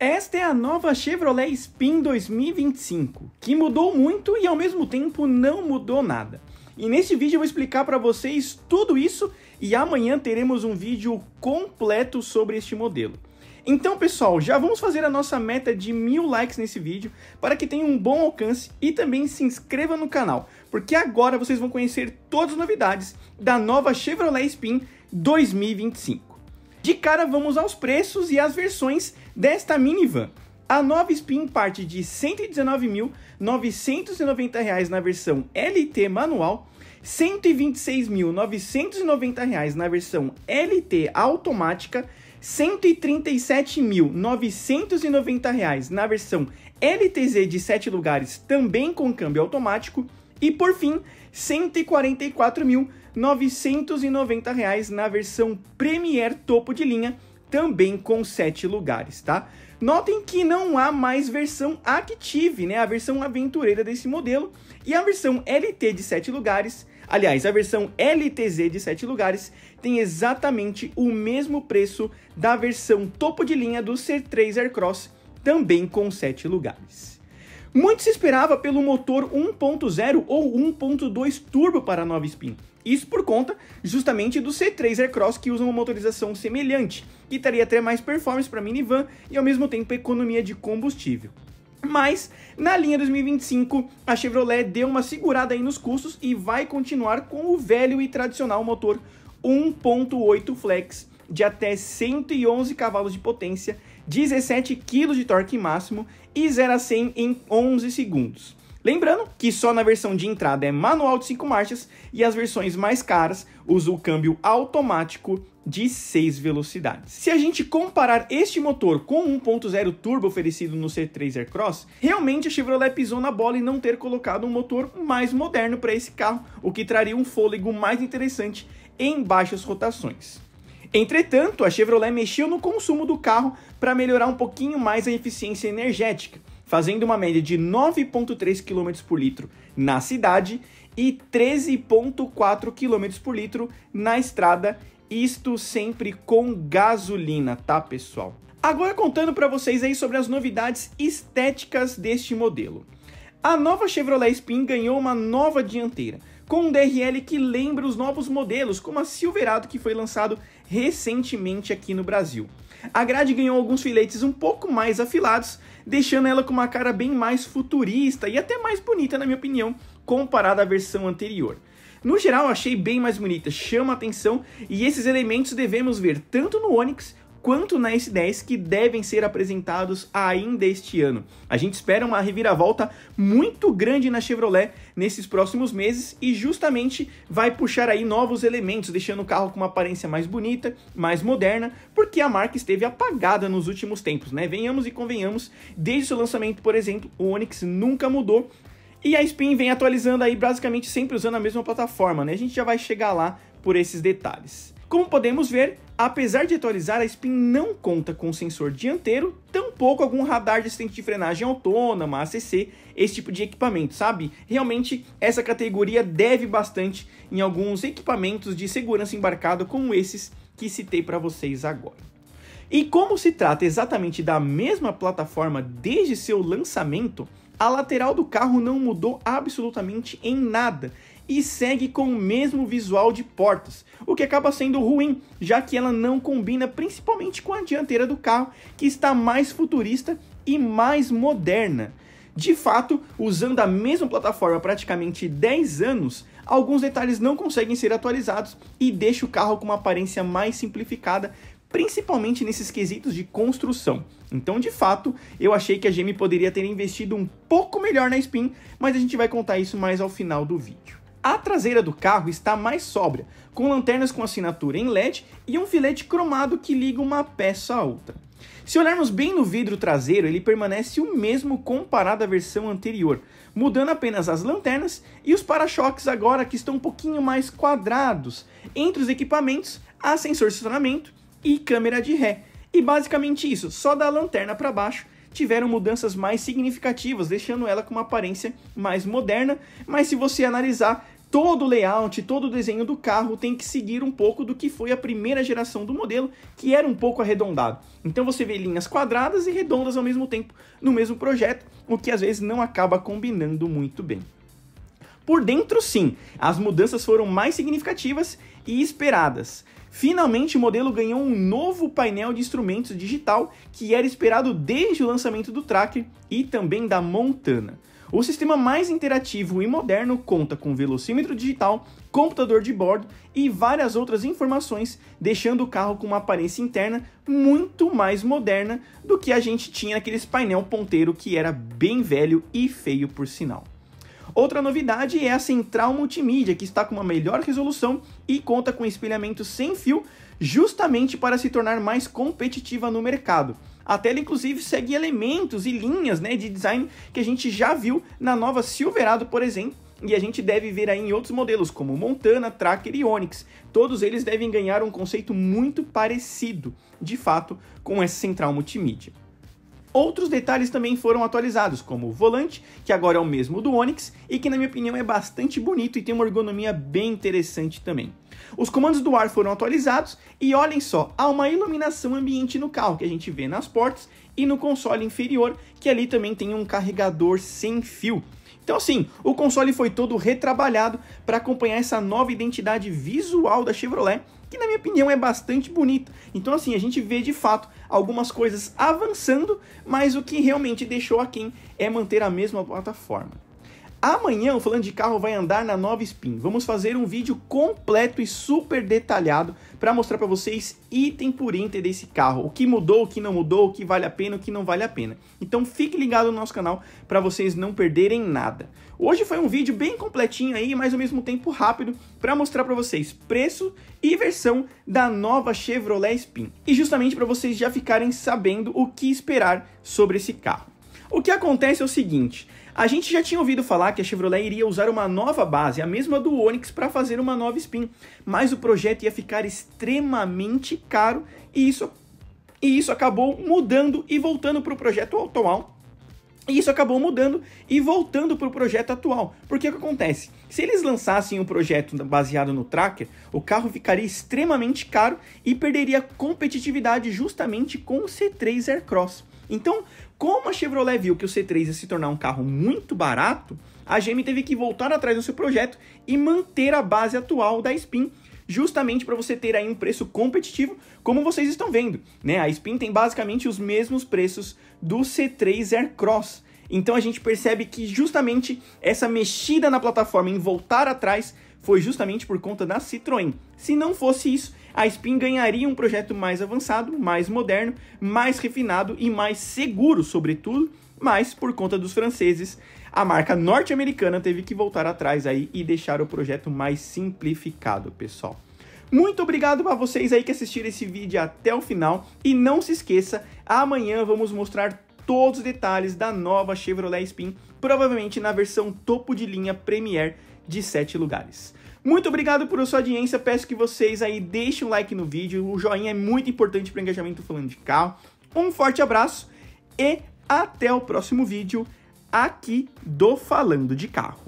Esta é a nova Chevrolet Spin 2025, que mudou muito e ao mesmo tempo não mudou nada. E neste vídeo eu vou explicar para vocês tudo isso e amanhã teremos um vídeo completo sobre este modelo. Então, pessoal, já vamos fazer a nossa meta de mil likes nesse vídeo para que tenha um bom alcance e também se inscreva no canal, porque agora vocês vão conhecer todas as novidades da nova Chevrolet Spin 2025. De cara, vamos aos preços e às versões desta minivan. A nova Spin parte de R$ 119.990 na versão LT manual, R$ 126.990 na versão LT automática, R$ 137.990 na versão LTZ de 7 lugares, também com câmbio automático, e por fim, R$ 144.990 na versão Premier topo de linha, também com 7 lugares, tá? Notem que não há mais versão Active, né? A versão aventureira desse modelo e a versão LT de 7 lugares, aliás, a versão LTZ de 7 lugares tem exatamente o mesmo preço da versão topo de linha do C3 Aircross, também com 7 lugares. Muito se esperava pelo motor 1.0 ou 1.2 turbo para a nova spin. Isso por conta justamente do C3 Aircross que usa uma motorização semelhante, que traria até mais performance para a minivan e ao mesmo tempo economia de combustível. Mas na linha 2025, a Chevrolet deu uma segurada aí nos custos e vai continuar com o velho e tradicional motor 1.8 flex de até 111 cavalos de potência 17 kg de torque máximo e 0 a 100 em 11 segundos. Lembrando que só na versão de entrada é manual de 5 marchas e as versões mais caras usam o câmbio automático de 6 velocidades. Se a gente comparar este motor com o 1.0 turbo oferecido no C3 Aircross, realmente a Chevrolet pisou na bola em não ter colocado um motor mais moderno para esse carro, o que traria um fôlego mais interessante em baixas rotações. Entretanto, a Chevrolet mexeu no consumo do carro para melhorar um pouquinho mais a eficiência energética, fazendo uma média de 9,3 km por litro na cidade e 13,4 km por litro na estrada, isto sempre com gasolina, tá pessoal? Agora contando para vocês aí sobre as novidades estéticas deste modelo. A nova Chevrolet Spin ganhou uma nova dianteira, com um DRL que lembra os novos modelos, como a Silverado que foi lançado recentemente aqui no Brasil. A grade ganhou alguns filetes um pouco mais afilados, deixando ela com uma cara bem mais futurista e até mais bonita, na minha opinião, comparada à versão anterior. No geral, achei bem mais bonita, chama atenção, e esses elementos devemos ver tanto no Onix quanto na S10 que devem ser apresentados ainda este ano. A gente espera uma reviravolta muito grande na Chevrolet nesses próximos meses e justamente vai puxar aí novos elementos, deixando o carro com uma aparência mais bonita, mais moderna, porque a marca esteve apagada nos últimos tempos, né? Venhamos e convenhamos, desde seu lançamento, por exemplo, o Onix nunca mudou e a Spin vem atualizando aí basicamente sempre usando a mesma plataforma, né? A gente já vai chegar lá por esses detalhes. Como podemos ver, apesar de atualizar, a Spin não conta com sensor dianteiro, tampouco algum radar de assistente de frenagem autônoma, ACC, esse tipo de equipamento, sabe? Realmente, essa categoria deve bastante em alguns equipamentos de segurança embarcado como esses que citei para vocês agora. E como se trata exatamente da mesma plataforma desde seu lançamento, a lateral do carro não mudou absolutamente em nada e segue com o mesmo visual de portas, o que acaba sendo ruim, já que ela não combina principalmente com a dianteira do carro, que está mais futurista e mais moderna. De fato, usando a mesma plataforma praticamente 10 anos, alguns detalhes não conseguem ser atualizados e deixa o carro com uma aparência mais simplificada, principalmente nesses quesitos de construção. Então, de fato, eu achei que a GM poderia ter investido um pouco melhor na Spin, mas a gente vai contar isso mais ao final do vídeo. A traseira do carro está mais sóbria, com lanternas com assinatura em LED e um filete cromado que liga uma peça à outra. Se olharmos bem no vidro traseiro, ele permanece o mesmo comparado à versão anterior, mudando apenas as lanternas e os para-choques agora que estão um pouquinho mais quadrados. Entre os equipamentos, há sensor de estacionamento e câmera de ré. E basicamente isso, só da lanterna para baixo tiveram mudanças mais significativas, deixando ela com uma aparência mais moderna, mas se você analisar todo o layout, todo o desenho do carro tem que seguir um pouco do que foi a primeira geração do modelo, que era um pouco arredondado. Então você vê linhas quadradas e redondas ao mesmo tempo no mesmo projeto, o que às vezes não acaba combinando muito bem. Por dentro, sim, as mudanças foram mais significativas e esperadas. Finalmente, o modelo ganhou um novo painel de instrumentos digital que era esperado desde o lançamento do Tracker e também da Montana. O sistema mais interativo e moderno conta com velocímetro digital, computador de bordo e várias outras informações, deixando o carro com uma aparência interna muito mais moderna do que a gente tinha naqueles painel ponteiro que era bem velho e feio por sinal. Outra novidade é a central multimídia, que está com uma melhor resolução e conta com espelhamento sem fio, justamente para se tornar mais competitiva no mercado. A tela, inclusive, segue elementos e linhas né, de design que a gente já viu na nova Silverado, por exemplo, e a gente deve ver aí em outros modelos, como Montana, Tracker e Onix. Todos eles devem ganhar um conceito muito parecido, de fato, com essa central multimídia. Outros detalhes também foram atualizados, como o volante, que agora é o mesmo do Onix e que na minha opinião é bastante bonito e tem uma ergonomia bem interessante também. Os comandos do ar foram atualizados e olhem só, há uma iluminação ambiente no carro que a gente vê nas portas e no console inferior, que ali também tem um carregador sem fio. Então, assim, o console foi todo retrabalhado para acompanhar essa nova identidade visual da Chevrolet que na minha opinião é bastante bonita. Então assim, a gente vê de fato algumas coisas avançando, mas o que realmente deixou a quem é manter a mesma plataforma. Amanhã o Falando de Carro vai andar na Nova Spin. Vamos fazer um vídeo completo e super detalhado para mostrar para vocês item por item desse carro, o que mudou, o que não mudou, o que vale a pena, o que não vale a pena. Então fique ligado no nosso canal para vocês não perderem nada. Hoje foi um vídeo bem completinho aí, mas ao mesmo tempo rápido, para mostrar para vocês preço e versão da nova Chevrolet Spin. E justamente para vocês já ficarem sabendo o que esperar sobre esse carro. O que acontece é o seguinte, a gente já tinha ouvido falar que a Chevrolet iria usar uma nova base, a mesma do Onix, para fazer uma nova spin, mas o projeto ia ficar extremamente caro e isso, e isso acabou mudando e voltando para o projeto atual. E isso acabou mudando e voltando para o projeto atual. Porque o que acontece? Se eles lançassem um projeto baseado no tracker, o carro ficaria extremamente caro e perderia competitividade justamente com o C3 Aircross. Então, como a Chevrolet viu que o C3 ia se tornar um carro muito barato, a GM teve que voltar atrás no seu projeto e manter a base atual da Spin, justamente para você ter aí um preço competitivo, como vocês estão vendo, né? A Spin tem basicamente os mesmos preços do C3 Aircross. Então a gente percebe que justamente essa mexida na plataforma em voltar atrás foi justamente por conta da Citroën. Se não fosse isso, a Spin ganharia um projeto mais avançado, mais moderno, mais refinado e mais seguro, sobretudo, mas por conta dos franceses, a marca norte-americana teve que voltar atrás aí e deixar o projeto mais simplificado, pessoal. Muito obrigado a vocês aí que assistiram esse vídeo até o final e não se esqueça, amanhã vamos mostrar todos os detalhes da nova Chevrolet Spin, provavelmente na versão topo de linha Premier de 7 lugares. Muito obrigado por sua audiência, peço que vocês aí deixem um like no vídeo, o joinha é muito importante para o engajamento falando de carro. Um forte abraço e até o próximo vídeo aqui do Falando de Carro.